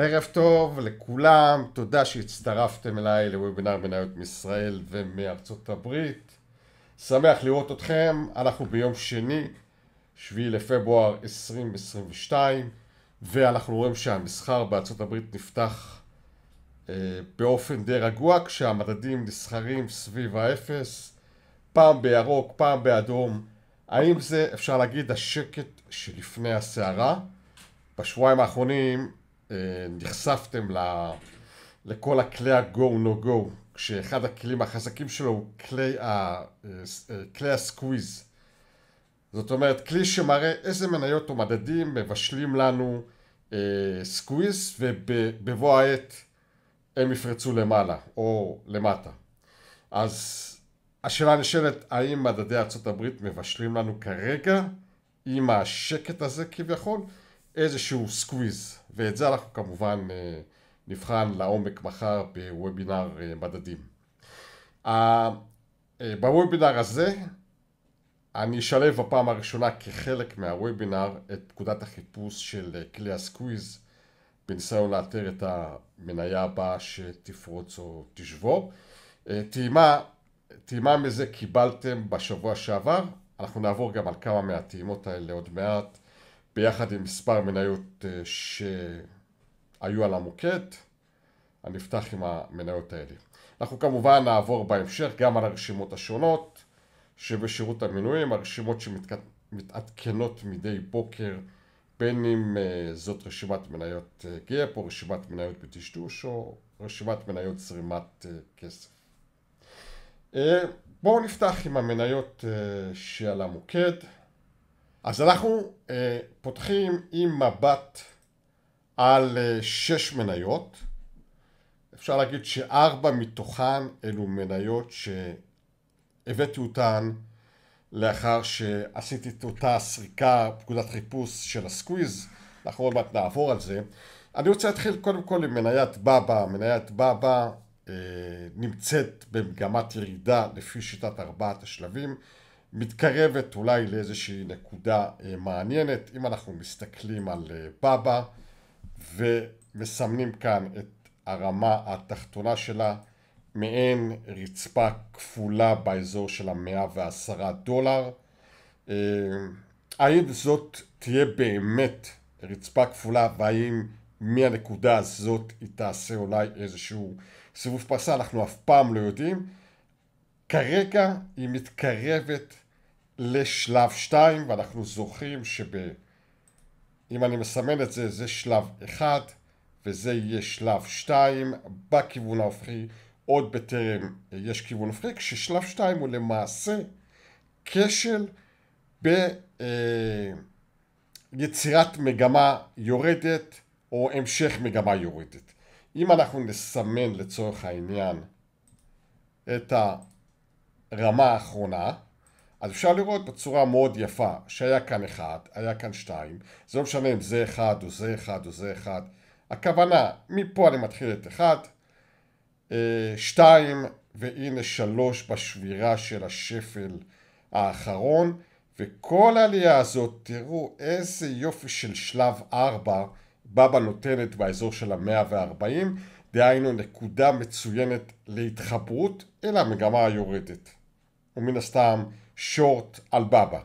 ערב טוב לכולם, תודה שהצטרפתם אליי לוובינר מניות מישראל ומארצות הברית. שמח לראות אתכם, אנחנו ביום שני, 7 לפברואר 2022, ואנחנו רואים שהמסחר בארצות הברית נפתח אה, באופן די רגוע, כשהמדדים נסחרים סביב האפס, פעם בירוק, פעם באדום. האם זה, אפשר להגיד, השקט שלפני הסערה? בשבועיים האחרונים אה, נחשפתם ל... לכל הכלי ה-go no go, כשאחד הכלים החזקים שלו הוא כלי, ה... אה, אה, כלי הסקוויז. זאת אומרת, כלי שמראה איזה מניות או מדדים מבשלים לנו אה, סקוויז, ובבוא העת הם יפרצו למעלה או למטה. אז השאלה נשאלת, האם מדדי ארה"ב מבשלים לנו כרגע עם השקט הזה כביכול? איזשהו סקוויז, ואת זה אנחנו כמובן אה, נבחן לעומק מחר בוובינר אה, מדדים. אה, בוובינר הזה אני אשלב בפעם הראשונה כחלק מהוובינר את פקודת החיפוש של כלי הסקוויז בניסיון לאתר את המניה הבאה שתפרוץ או תשבור. טעימה, טעימה מזה קיבלתם בשבוע שעבר, אנחנו נעבור גם על כמה מהטעימות האלה עוד מעט. ביחד עם מספר מניות אה, שהיו על המוקד, אני אפתח עם המניות האלה. אנחנו כמובן נעבור בהמשך גם על הרשימות השונות שבשירות המינויים, הרשימות שמתעדכנות מדי בוקר, בין אם אה, זאת רשימת מניות אה, גאפ או רשימת מניות בטשטוש או רשימת מניות זרימת כסף. בואו נפתח עם המניות שעל המוקד. אז אנחנו אה, פותחים עם מבט על אה, שש מניות. אפשר להגיד שארבע מתוכן אלו מניות שהבאתי אותן לאחר שעשיתי את אותה סריקה, פקודת חיפוש של הסקוויז. אנחנו עוד מעט נעבור על זה. אני רוצה להתחיל קודם כל עם מניית בבא. מניית בבא אה, נמצאת במגמת ירידה לפי שיטת ארבעת השלבים. מתקרבת אולי לאיזושהי נקודה אה, מעניינת. אם אנחנו מסתכלים על אה, בבא ומסמנים כאן את הרמה התחתונה שלה, מעין רצפה כפולה באזור של המאה ועשרה דולר. אה, האם זאת תהיה באמת רצפה כפולה והאם מהנקודה הזאת היא תעשה אולי איזשהו סיבוב פרסה? אנחנו אף פעם לא יודעים. כרגע היא מתקרבת לשלב 2, ואנחנו זוכרים שב... אם אני מסמן את זה, זה שלב 1, וזה יהיה שלב 2 בכיוון ההופכי, עוד בטרם יש כיוון הופכי, כששלב 2 הוא למעשה כשל ביצירת אה, מגמה יורדת או המשך מגמה יורדת. אם אנחנו נסמן לצורך העניין את ה... רמה האחרונה, אז אפשר לראות בצורה מאוד יפה שהיה כאן אחד, היה כאן שתיים, זה לא משנה אם זה אחד או זה אחד או זה אחד, הכוונה, מפה אני מתחיל את אחד, אה, שתיים, והנה שלוש בשבירה של השפל האחרון, וכל העלייה הזאת, תראו איזה יופי של שלב ארבע בבא נותנת באזור של המאה וארבעים, דהיינו נקודה מצוינת להתחברות אל המגמה היורדת. הוא מן הסתם שורט על בבא.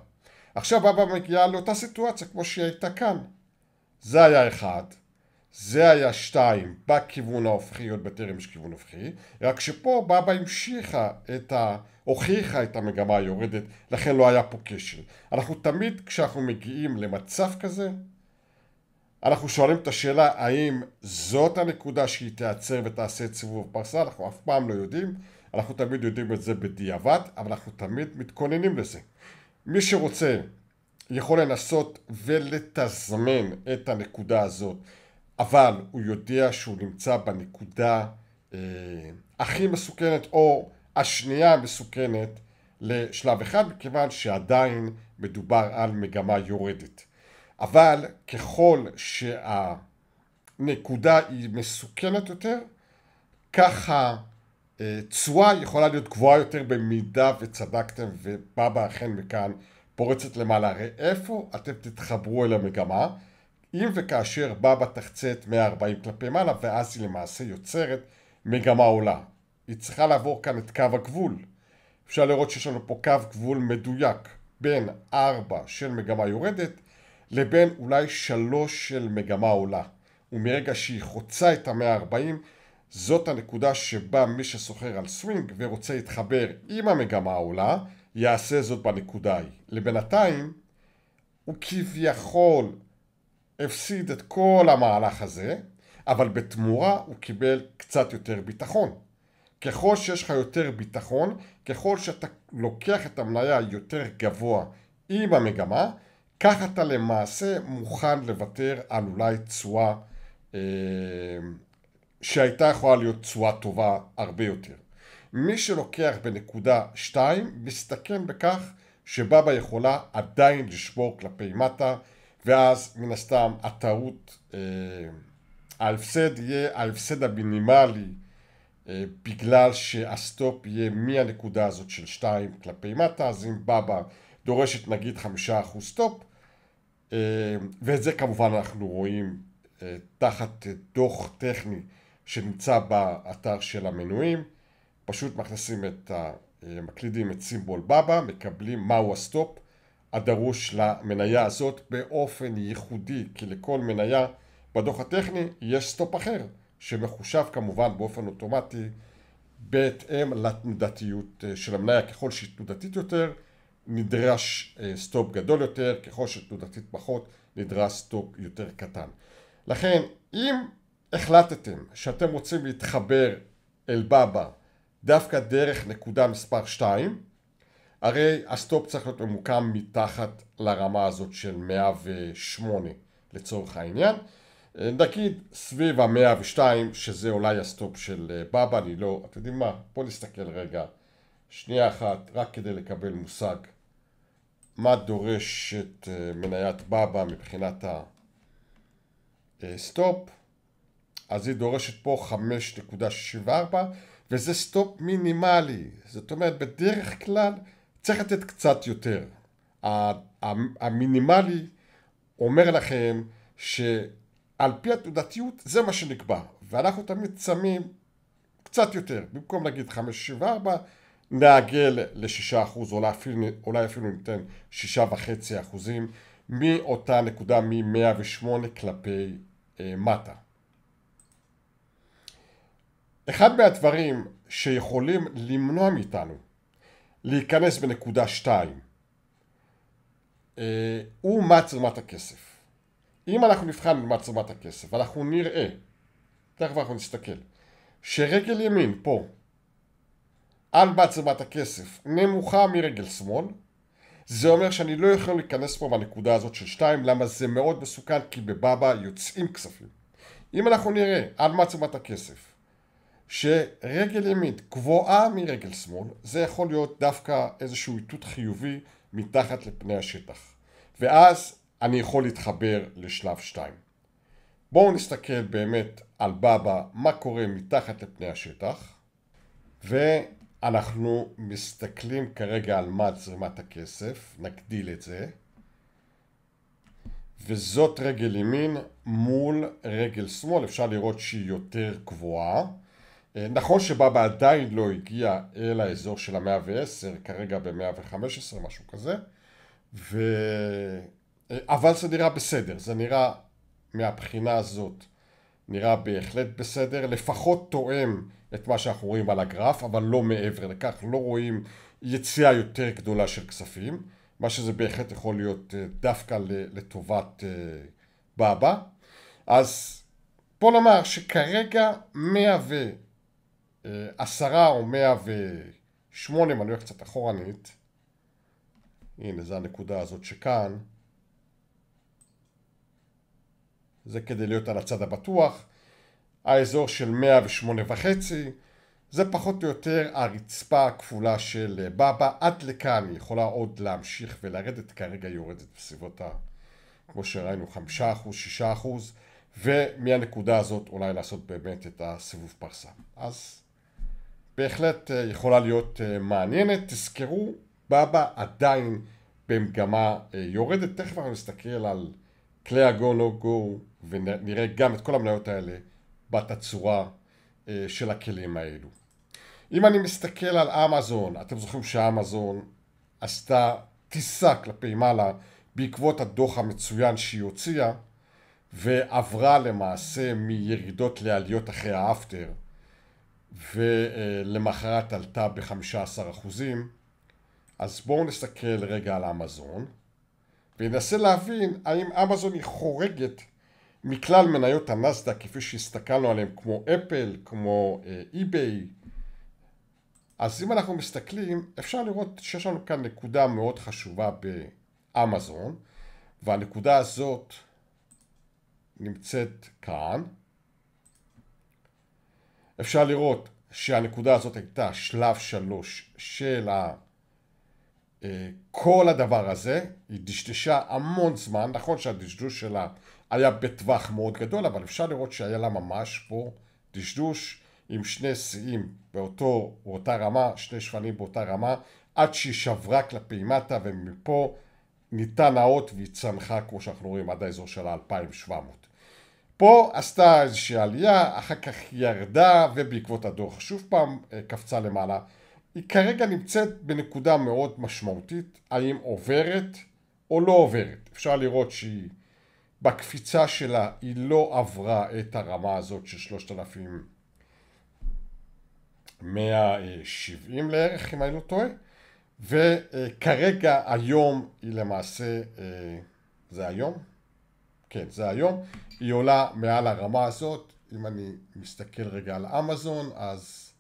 עכשיו בבא מגיעה לאותה סיטואציה כמו שהיא הייתה כאן. זה היה אחד, זה היה שתיים בכיוון ההופכי, עוד בטרם יש כיוון הופכי, רק שפה בבא המשיכה את ה... הוכיחה את המגמה היורדת, לכן לא היה פה כשל. אנחנו תמיד כשאנחנו מגיעים למצב כזה, אנחנו שואלים את השאלה האם זאת הנקודה שהיא תיעצר ותעשה את סיבוב הפרסה, אנחנו אף פעם לא יודעים, אנחנו תמיד יודעים את זה בדיעבד, אבל אנחנו תמיד מתכוננים לזה. מי שרוצה יכול לנסות ולתזמן את הנקודה הזאת, אבל הוא יודע שהוא נמצא בנקודה אה, הכי מסוכנת, או השנייה המסוכנת לשלב אחד, מכיוון שעדיין מדובר על מגמה יורדת. אבל ככל שהנקודה היא מסוכנת יותר, ככה אה, תשואה יכולה להיות גבוהה יותר במידה וצדקתם ובבא אכן מכאן פורצת למעלה. הרי איפה אתם תתחברו אל המגמה? אם וכאשר בבא תחצה את 140 כלפי מעלה ואז היא למעשה יוצרת מגמה עולה. היא צריכה לעבור כאן את קו הגבול. אפשר לראות שיש לנו פה קו גבול מדויק בין 4 של מגמה יורדת לבין אולי 3 של מגמה עולה. ומרגע שהיא חוצה את ה-140 זאת הנקודה שבה מי שסוחר על סווינג ורוצה להתחבר עם המגמה העולה, יעשה זאת בנקודה ההיא. לבינתיים, הוא כביכול הפסיד את כל המהלך הזה, אבל בתמורה הוא קיבל קצת יותר ביטחון. ככל שיש לך יותר ביטחון, ככל שאתה לוקח את המניה יותר גבוה עם המגמה, כך אתה למעשה מוכן לוותר על אולי תשואה אה, שהייתה יכולה להיות תשואה טובה הרבה יותר. מי שלוקח בנקודה 2 מסתכם בכך שבבא יכולה עדיין לשמור כלפי מטה ואז מן הסתם הטעות, אה, ההפסד יהיה ההפסד המינימלי אה, בגלל שהסטופ יהיה מהנקודה הזאת של 2 כלפי מטה אז אם בבא דורשת נגיד 5% סטופ אה, ואת זה כמובן אנחנו רואים אה, תחת דוח טכני שנמצא באתר של המנויים, פשוט מכניסים את ה... אה, מקלידים את סימבול בבא, מקבלים מהו הסטופ הדרוש למניה הזאת באופן ייחודי, כי לכל מניה בדוח הטכני יש סטופ אחר, שמחושב כמובן באופן אוטומטי בהתאם לתנודתיות אה, של המניה, ככל שהיא תנודתית יותר נדרש אה, סטופ גדול יותר, ככל שתנודתית פחות נדרש סטופ יותר קטן. לכן אם החלטתם שאתם רוצים להתחבר אל בבא דווקא דרך נקודה מספר 2, הרי הסטופ צריך להיות ממוקם מתחת לרמה הזאת של 108 לצורך העניין. נגיד סביב המאה ושתיים, שזה אולי הסטופ של אה, בבא, אני לא, אתם יודעים מה, בואו נסתכל רגע, שנייה אחת, רק כדי לקבל מושג מה דורשת אה, מניית בבא מבחינת הסטופ. אה, אז היא דורשת פה 5.74 וזה סטופ מינימלי, זאת אומרת בדרך כלל צריך לתת קצת יותר. המינימלי אומר לכם שעל פי התעודתיות זה מה שנקבע ואנחנו תמיד שמים קצת יותר, במקום להגיד 574 נעגל ל-6% אולי אפילו, אולי אפילו ניתן 6.5% מאותה נקודה מ-108 כלפי אה, מטה. אחד מהדברים שיכולים למנוע מאיתנו להיכנס בנקודה שתיים אה, הוא מה תרומת הכסף. אם אנחנו נבחן מה תרומת הכסף, אנחנו נראה, תכף אנחנו נסתכל, שרגל ימין פה על מה תרומת הכסף נמוכה מרגל שמאל, זה אומר שאני לא יכול להיכנס פה בנקודה הזאת של שתיים, למה זה מאוד מסוכן, כי בבאבא יוצאים כספים. אם אנחנו נראה על מה תשומת הכסף שרגל ימין גבוהה מרגל שמאל, זה יכול להיות דווקא איזשהו איתות חיובי מתחת לפני השטח. ואז אני יכול להתחבר לשלב 2. בואו נסתכל באמת על בבא, מה קורה מתחת לפני השטח, ואנחנו מסתכלים כרגע על מה זרימת הכסף, נגדיל את זה, וזאת רגל ימין מול רגל שמאל, אפשר לראות שהיא יותר גבוהה. נכון שבאבא עדיין לא הגיע אל האזור של המאה ועשר, כרגע במאה וחמש עשרה, משהו כזה, ו... אבל זה נראה בסדר, זה נראה מהבחינה הזאת, נראה בהחלט בסדר, לפחות תואם את מה שאנחנו רואים על הגרף, אבל לא מעבר לכך, לא רואים יציאה יותר גדולה של כספים, מה שזה בהחלט יכול להיות אה, דווקא לטובת אה, בבא. אז בוא נאמר שכרגע 100 ו... אה, עשרה או מאה ושמונה, מנוי קצת אחורנית, הנה זה הנקודה הזאת שכאן, זה כדי להיות על הצד הבטוח, האזור של מאה ושמונה וחצי, זה פחות או יותר הרצפה הכפולה של אה, בבא, עד לכאן היא יכולה עוד להמשיך ולרדת, כרגע היא יורדת בסביבות ה... כמו שראינו, חמישה אחוז, שישה אחוז ומהנקודה הזאת אולי לעשות באמת את הסיבוב פרסה. אז בהחלט אה, יכולה להיות אה, מעניינת. תזכרו, בבא עדיין במגמה אה, יורדת. תכף אנחנו נסתכל על כלי הגו נו גו ונראה גם את כל המניות האלה בתצורה של הכלים האלו. אם אני מסתכל על אמזון, אתם זוכרים שאמזון עשתה טיסה כלפי מעלה בעקבות הדוח המצוין שהיא הוציאה ועברה למעשה מירידות לעליות אחרי האפטר. ולמחרת עלתה ב-15 אחוזים. אז בואו נסתכל רגע על אמזון וננסה להבין האם אמזון היא חורגת מכלל מניות הנסדה כפי שהסתכלנו עליהן כמו אפל, כמו אה, אי-ביי. אז אם אנחנו מסתכלים אפשר לראות שיש לנו כאן נקודה מאוד חשובה באמזון והנקודה הזאת נמצאת כאן אפשר לראות שהנקודה הזאת הייתה שלב שלוש של ה... אה, כל הדבר הזה, היא דשדשה המון זמן, נכון שהדשדוש שלה היה בטווח מאוד גדול, אבל אפשר לראות שהיה לה ממש פה דשדוש עם שני שיאים באותו, באותה רמה, שני שפנים באותה רמה, עד שהיא שברה כלפי מטה ומפה ניתן האות והיא צנחה, כמו שאנחנו רואים, עד האזור של ה-2700. פה עשתה איזושהי עלייה, אחר כך ירדה, ובעקבות הדוח שוב פעם אה, קפצה למעלה. היא כרגע נמצאת בנקודה מאוד משמעותית, האם עוברת או לא עוברת. אפשר לראות שהיא, בקפיצה שלה, היא לא עברה את הרמה הזאת של 3,170 לערך, אם אני לא טועה, וכרגע היום היא למעשה, אה, זה היום? כן, זה היום. היא עולה מעל הרמה הזאת. אם אני מסתכל רגע על אמזון, אז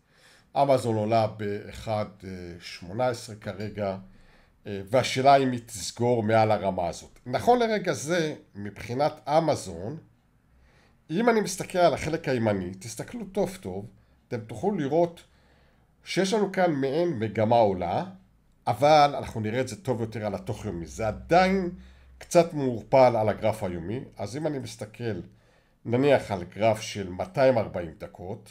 אמזון עולה ב-1.18 כרגע, אה, והשאלה אם היא תסגור מעל הרמה הזאת. נכון לרגע זה, מבחינת אמזון, אם אני מסתכל על החלק הימני, תסתכלו טוב טוב, אתם תוכלו לראות שיש לנו כאן מעין מגמה עולה, אבל אנחנו נראה את זה טוב יותר על התוך יומי. זה עדיין קצת מעורפל על הגרף היומי, אז אם אני מסתכל נניח על גרף של 240 דקות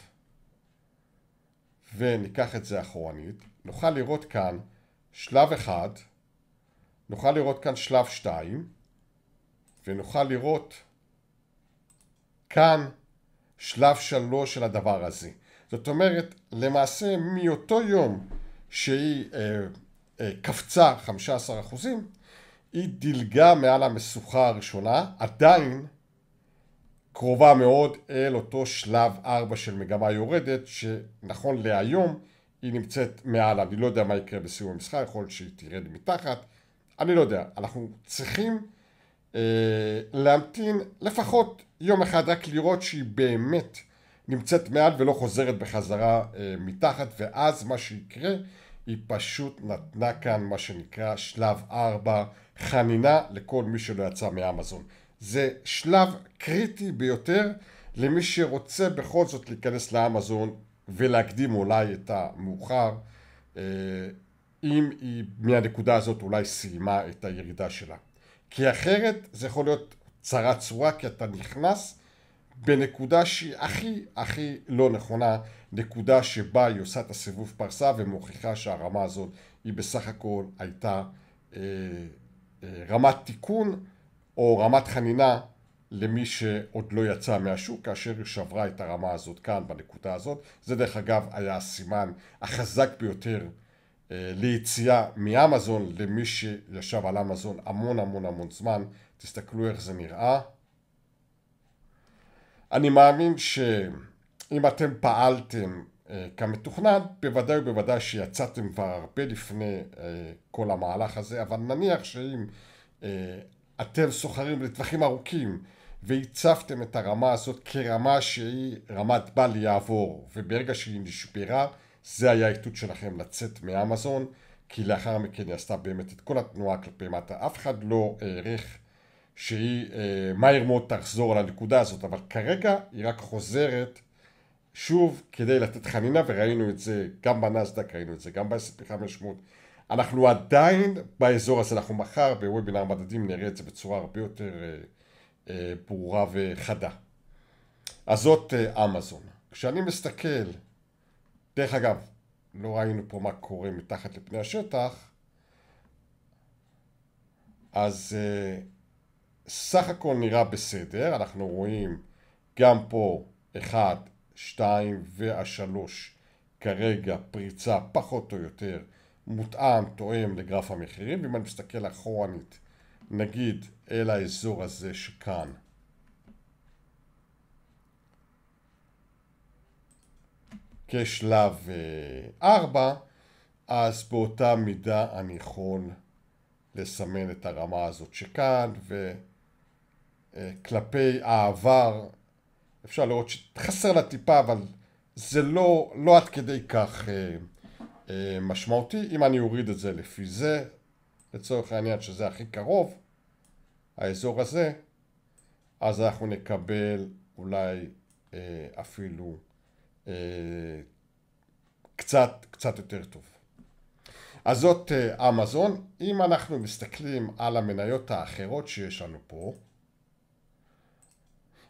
וניקח את זה אחורנית, נוכל לראות כאן שלב אחד, נוכל לראות כאן שלב שתיים ונוכל לראות כאן שלב שלוש של הדבר הזה. זאת אומרת, למעשה מאותו יום שהיא אה, אה, קפצה 15 אחוזים, היא דילגה מעל המשוכה הראשונה, עדיין קרובה מאוד אל אותו שלב 4 של מגמה יורדת, שנכון להיום היא נמצאת מעל, אני לא יודע מה יקרה בסיום המשחק, יכול להיות שהיא תרד מתחת, אני לא יודע, אנחנו צריכים אה, להמתין לפחות יום אחד רק לראות שהיא באמת נמצאת מעל ולא חוזרת בחזרה אה, מתחת, ואז מה שיקרה היא פשוט נתנה כאן מה שנקרא שלב 4, חנינה לכל מי שלא יצא מאמזון. זה שלב קריטי ביותר למי שרוצה בכל זאת להיכנס לאמזון ולהקדים אולי את המאוחר, אה, אם היא מהנקודה הזאת אולי סיימה את הירידה שלה. כי אחרת זה יכול להיות צרה צרורה, כי אתה נכנס בנקודה שהיא הכי הכי לא נכונה נקודה שבה היא עושה את הסיבוב פרסה ומוכיחה שהרמה הזאת היא בסך הכל הייתה אה, אה, רמת תיקון או רמת חנינה למי שעוד לא יצא מהשוק כאשר היא שברה את הרמה הזאת כאן בנקודה הזאת זה דרך אגב היה הסימן החזק ביותר אה, ליציאה מאמזון למי שישב על אמזון המון המון המון זמן, תסתכלו איך זה נראה. אני מאמין ש... אם אתם פעלתם אה, כמתוכנן, בוודאי ובוודאי שיצאתם כבר הרבה לפני אה, כל המהלך הזה, אבל נניח שאם אה, אתם סוחרים לטווחים ארוכים והצבתם את הרמה הזאת כרמה שהיא רמת בל יעבור, וברגע שהיא נשברה, זה היה האיתות שלכם לצאת מאמזון, כי לאחר מכן היא עשתה באמת את כל התנועה כלפי מטה. אף אחד לא העריך שהיא אה, מהר מאוד תחזור לנקודה הזאת, אבל כרגע היא רק חוזרת שוב, כדי לתת חנינה, וראינו את זה גם בנסדק, ראינו את זה גם ב-S&P 500. אנחנו עדיין באזור הזה, אנחנו מחר בוובינר מדדים נראה את זה בצורה הרבה יותר אה, אה, ברורה וחדה. אז זאת אה, אמזון. כשאני מסתכל, דרך אגב, לא ראינו פה מה קורה מתחת לפני השטח, אז אה, סך הכל נראה בסדר, אנחנו רואים גם פה אחד 2 וה-3 כרגע פריצה פחות או יותר מותאם, תואם לגרף המחירים, ואם אני מסתכל אחורנית, נגיד אל האזור הזה שכאן, כשלב 4, אה, אז באותה מידה אני יכול לסמן את הרמה הזאת שכאן, וכלפי אה, העבר אפשר לראות שחסר לה טיפה, אבל זה לא, לא עד כדי כך אה, אה, משמעותי. אם אני אוריד את זה לפי זה, לצורך העניין שזה הכי קרוב, האזור הזה, אז אנחנו נקבל אולי אה, אפילו אה, קצת, קצת יותר טוב. אז זאת אה, אמזון. אם אנחנו מסתכלים על המניות האחרות שיש לנו פה,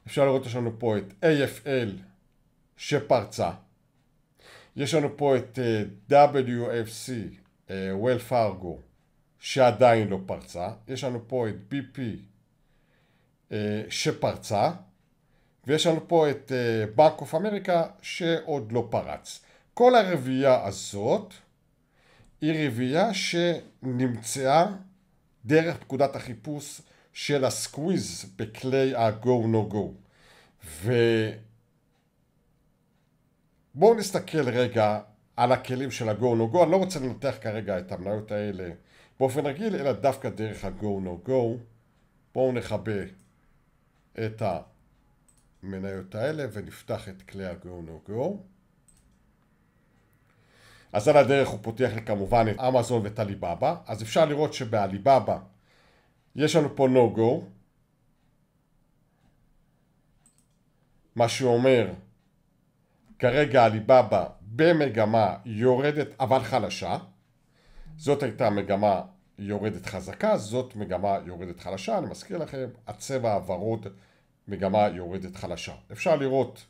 אפשר לראות יש לנו פה את AFL שפרצה, יש לנו פה את WFC, וויל פארגו, שעדיין לא פרצה, יש לנו פה את BP אה, שפרצה, ויש לנו פה את בנק אה, of America שעוד לא פרץ. כל הרביעייה הזאת היא רביעייה שנמצאה דרך פקודת החיפוש של הסקוויז בכלי ה-go no go. ובואו נסתכל רגע על הכלים של ה-go no go, אני לא רוצה לנתח כרגע את המניות האלה באופן רגיל, אלא דווקא דרך ה-go no go. בואו נכבה את המניות האלה ונפתח את כלי ה-go no go. אז על הדרך הוא פותח לי כמובן את אמזון ואת עליבאבא, אז אפשר לראות שבאליבאבא יש לנו פה לוגו go, מה שאומר כרגע עליבאבא במגמה יורדת אבל חלשה, זאת הייתה מגמה יורדת חזקה, זאת מגמה יורדת חלשה, אני מזכיר לכם, הצבע הוורוד מגמה יורדת חלשה. אפשר לראות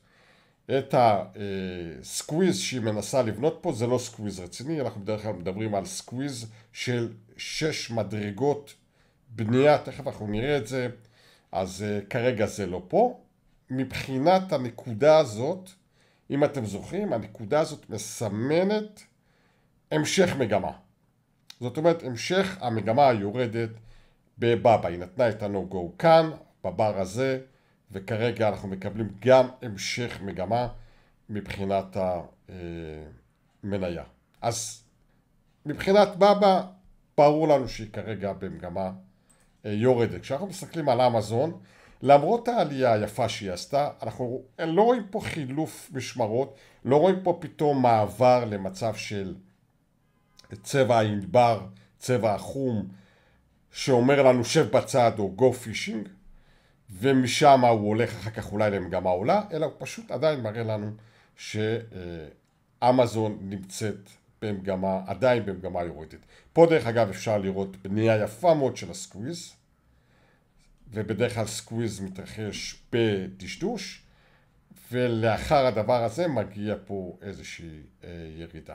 את הסקוויז שהיא מנסה לבנות פה, זה לא סקוויז רציני, אנחנו בדרך כלל מדברים על סקוויז של שש מדרגות בנייה, תכף אנחנו נראה את זה, אז אה, כרגע זה לא פה. מבחינת הנקודה הזאת, אם אתם זוכרים, הנקודה הזאת מסמנת המשך מגמה. זאת אומרת, המשך המגמה היורדת בבאבא. היא נתנה את ה-No-Go כאן, בבר הזה, וכרגע אנחנו מקבלים גם המשך מגמה מבחינת המניה. אה, אז מבחינת בבא, ברור לנו שהיא כרגע במגמה אה, יורדת. כשאנחנו מסתכלים על אמזון, למרות העלייה היפה שהיא עשתה, אנחנו אה, לא רואים פה חילוף משמרות, לא רואים פה פתאום מעבר למצב של צבע הענבר, צבע החום, שאומר לנו שב בצד או go fishing, ומשם הוא הולך אחר כך אולי למגמה עולה, אלא הוא פשוט עדיין מראה לנו שאמזון אה, נמצאת במגמה, עדיין במגמה יורדת. פה דרך אגב אפשר לראות בנייה יפה מאוד של הסקוויז, ובדרך כלל סקוויז מתרחש בדשדוש, ולאחר הדבר הזה מגיע פה איזושהי אה, ירידה.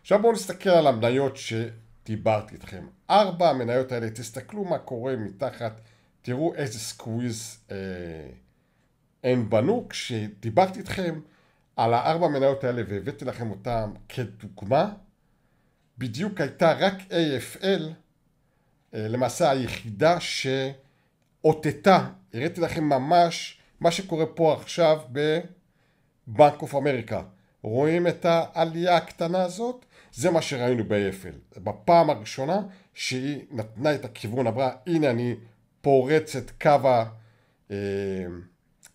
עכשיו בואו נסתכל על המניות שדיברתי איתכם. ארבע המניות האלה, תסתכלו מה קורה מתחת, תראו איזה סקוויז אה, הם בנו. כשדיברתי איתכם, על הארבע מניות האלה והבאתי לכם אותן כדוגמה, בדיוק הייתה רק AFL, אה, למעשה היחידה שאותתה, הראיתי לכם ממש מה שקורה פה עכשיו בבנק אוף אמריקה. רואים את העלייה הקטנה הזאת? זה מה שראינו ב-AFL. בפעם הראשונה שהיא נתנה את הכיוון, אמרה הנה אני פורץ את קו, אה,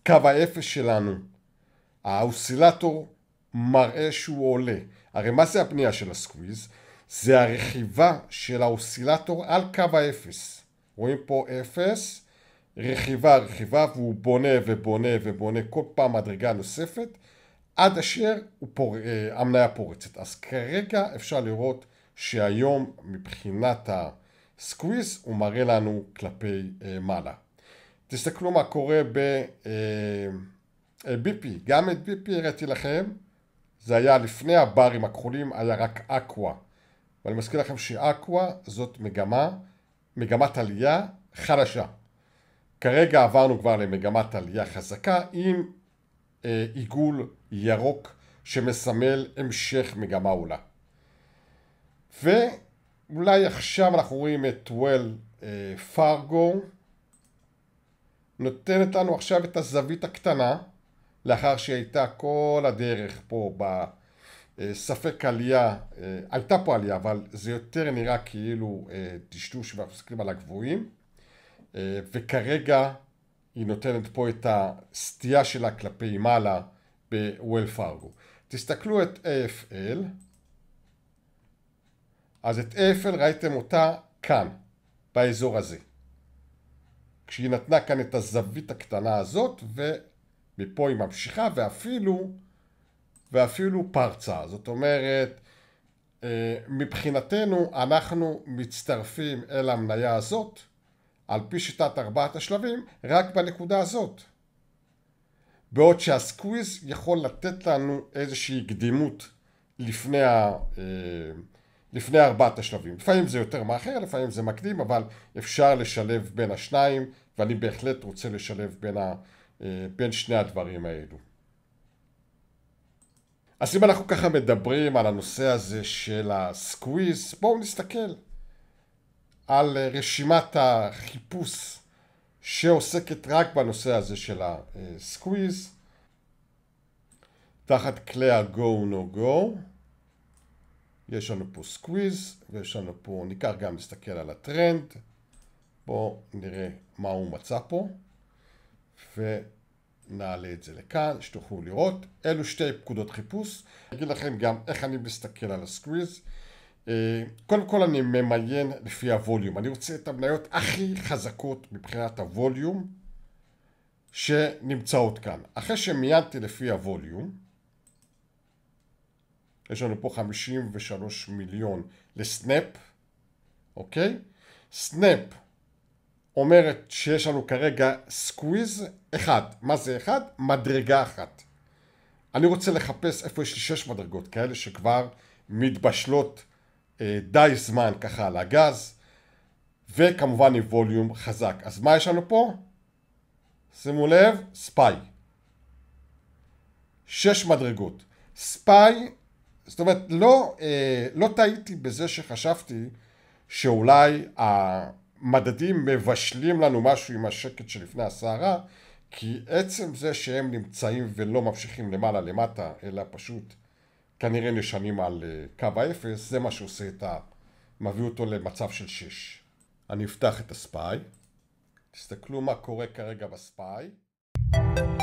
קו האפס שלנו. האוסילטור מראה שהוא עולה. הרי מה זה הפנייה של הסקוויז? זה הרכיבה של האוסילטור על קו האפס. רואים פה אפס, רכיבה, רכיבה, והוא בונה ובונה ובונה כל פעם מדרגה נוספת, עד אשר פור... אה, המניה פורצת. אז כרגע אפשר לראות שהיום מבחינת הסקוויז הוא מראה לנו כלפי אה, מעלה. תסתכלו מה קורה ב... אה, אה, BP, גם את BP הראתי לכם, זה היה לפני הברים הכחולים, היה רק אקווה. ואני מזכיר לכם שאקווה זאת מגמה, מגמת עלייה חלשה. כרגע עברנו כבר למגמת עלייה חזקה עם אה, עיגול ירוק שמסמל המשך מגמה עולה. ואולי עכשיו אנחנו רואים את וול אה, פרגו, נותנת לנו עכשיו את הזווית הקטנה לאחר שהייתה כל הדרך פה בספק אה, עלייה, אה, הייתה פה עלייה, אבל זה יותר נראה כאילו אה, טשטוש ואנחנו מסתכלים על הגבוהים, וכרגע היא נותנת פה את הסטייה שלה כלפי מעלה בוול פארגו. תסתכלו את AFL, אז את AFL ראיתם אותה כאן, באזור הזה. כשהיא נתנה כאן את הזווית הקטנה הזאת, ו... מפה היא ממשיכה ואפילו, ואפילו פרצה. זאת אומרת, אה, מבחינתנו אנחנו מצטרפים אל המניה הזאת על פי שיטת ארבעת השלבים רק בנקודה הזאת. בעוד שהסקוויז יכול לתת לנו איזושהי קדימות לפני, ה, אה, לפני ארבעת השלבים. לפעמים זה יותר מאחר, לפעמים זה מקדים, אבל אפשר לשלב בין השניים, ואני בהחלט רוצה לשלב בין, ה, אה, בין שני הדברים האלו. אז אם אנחנו ככה מדברים על הנושא הזה של הסקוויז, בואו נסתכל על אה, רשימת החיפוש שעוסקת רק בנושא הזה של הסקוויז, תחת כלי ה-go no go, יש לנו פה סקוויז ויש לנו פה, ניקח גם להסתכל על הטרנד, בואו נראה מה הוא מצא פה. ונעלה את זה לכאן, שתוכלו לראות. אלו שתי פקודות חיפוש. אני אגיד לכם גם איך אני מסתכל על הסקוויז. אה, קודם כל אני ממיין לפי הווליום. אני רוצה את המניות הכי חזקות מבחינת הווליום שנמצאות כאן. אחרי שמיינתי לפי הווליום, יש לנו פה 53 מיליון לסנאפ, אוקיי? סנאפ אומרת שיש לנו כרגע סקוויז אחד. מה זה אחד? מדרגה אחת. אני רוצה לחפש איפה יש לי שש מדרגות כאלה שכבר מתבשלות אה, די זמן ככה על הגז וכמובן עם ווליום חזק. אז מה יש לנו פה? שימו לב, ספיי. שש מדרגות. ספיי, זאת אומרת, לא, אה, לא טעיתי בזה שחשבתי שאולי ה... אה, המדדים מבשלים לנו משהו עם השקט שלפני הסערה, כי עצם זה שהם נמצאים ולא ממשיכים למעלה למטה, אלא פשוט כנראה נשענים על אה, קו האפס, זה מה שעושה את ה... מביא אותו למצב של 6. אני אפתח את הספיי, תסתכלו מה קורה כרגע בספיי.